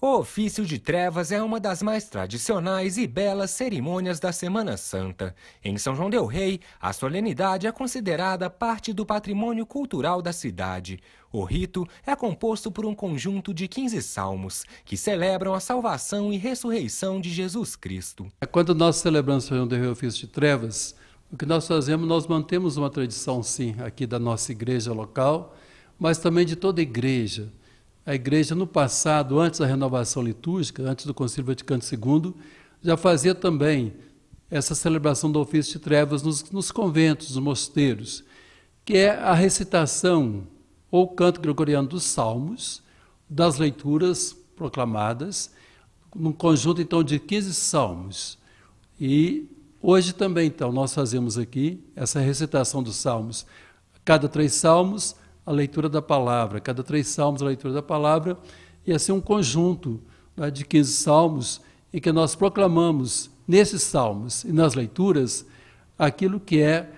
O ofício de trevas é uma das mais tradicionais e belas cerimônias da Semana Santa. Em São João Del Rei, a solenidade é considerada parte do patrimônio cultural da cidade. O rito é composto por um conjunto de 15 salmos, que celebram a salvação e ressurreição de Jesus Cristo. É quando nós celebramos São João Del Rei, o ofício de trevas, o que nós fazemos, nós mantemos uma tradição, sim, aqui da nossa igreja local, mas também de toda a igreja a igreja, no passado, antes da renovação litúrgica, antes do Concílio Vaticano II, já fazia também essa celebração do ofício de trevas nos, nos conventos, nos mosteiros, que é a recitação ou canto gregoriano dos salmos, das leituras proclamadas, num conjunto então de 15 salmos. E hoje também então nós fazemos aqui essa recitação dos salmos. Cada três salmos, a leitura da palavra, cada três salmos a leitura da palavra, e assim um conjunto né, de 15 salmos em que nós proclamamos nesses salmos e nas leituras aquilo que é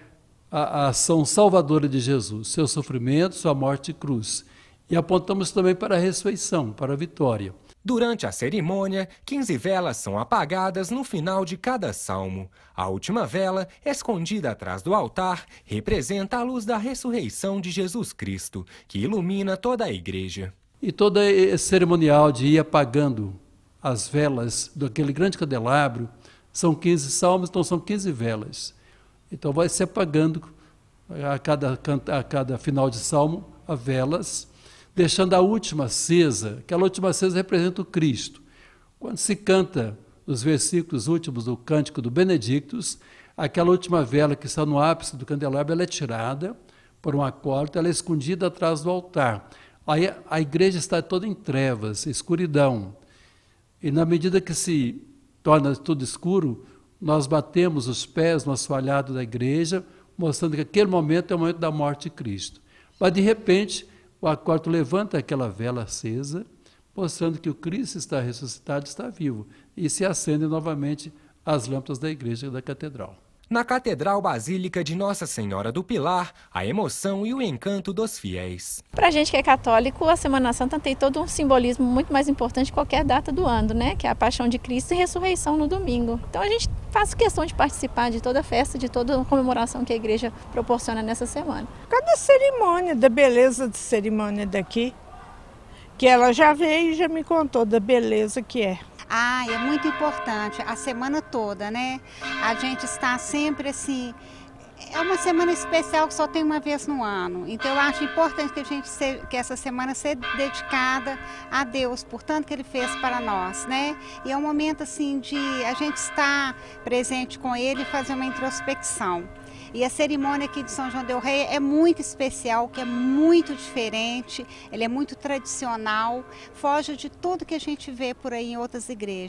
a, a ação salvadora de Jesus, seu sofrimento, sua morte e cruz. E apontamos também para a ressurreição, para a vitória. Durante a cerimônia, 15 velas são apagadas no final de cada salmo. A última vela, escondida atrás do altar, representa a luz da ressurreição de Jesus Cristo, que ilumina toda a igreja. E todo esse cerimonial de ir apagando as velas daquele grande candelabro, são 15 salmos, então são 15 velas. Então vai se apagando a cada, a cada final de salmo, a velas, deixando a última acesa, aquela última acesa representa o Cristo. Quando se canta nos versículos últimos do cântico do Benedictus, aquela última vela que está no ápice do candelabro ela é tirada por um corda, ela é escondida atrás do altar. Aí a igreja está toda em trevas, escuridão. E na medida que se torna tudo escuro, nós batemos os pés no assoalhado da igreja, mostrando que aquele momento é o momento da morte de Cristo. Mas de repente, o acordo levanta aquela vela acesa, mostrando que o Cristo está ressuscitado, está vivo, e se acendem novamente as lâmpadas da igreja e da catedral. Na Catedral Basílica de Nossa Senhora do Pilar, a emoção e o encanto dos fiéis. Para a gente que é católico, a Semana Santa tem todo um simbolismo muito mais importante que qualquer data do ano, né? Que é a paixão de Cristo e ressurreição no domingo. Então a gente faz questão de participar de toda a festa, de toda a comemoração que a igreja proporciona nessa semana. Cada cerimônia, da beleza de cerimônia daqui, que ela já veio e já me contou da beleza que é. Ah, é muito importante, a semana toda, né? A gente está sempre assim, é uma semana especial que só tem uma vez no ano. Então eu acho importante que a gente que essa semana seja dedicada a Deus, por tanto que ele fez para nós, né? E é um momento assim de a gente estar presente com ele e fazer uma introspecção. E a cerimônia aqui de São João del Rei é muito especial, que é muito diferente, ele é muito tradicional, foge de tudo que a gente vê por aí em outras igrejas.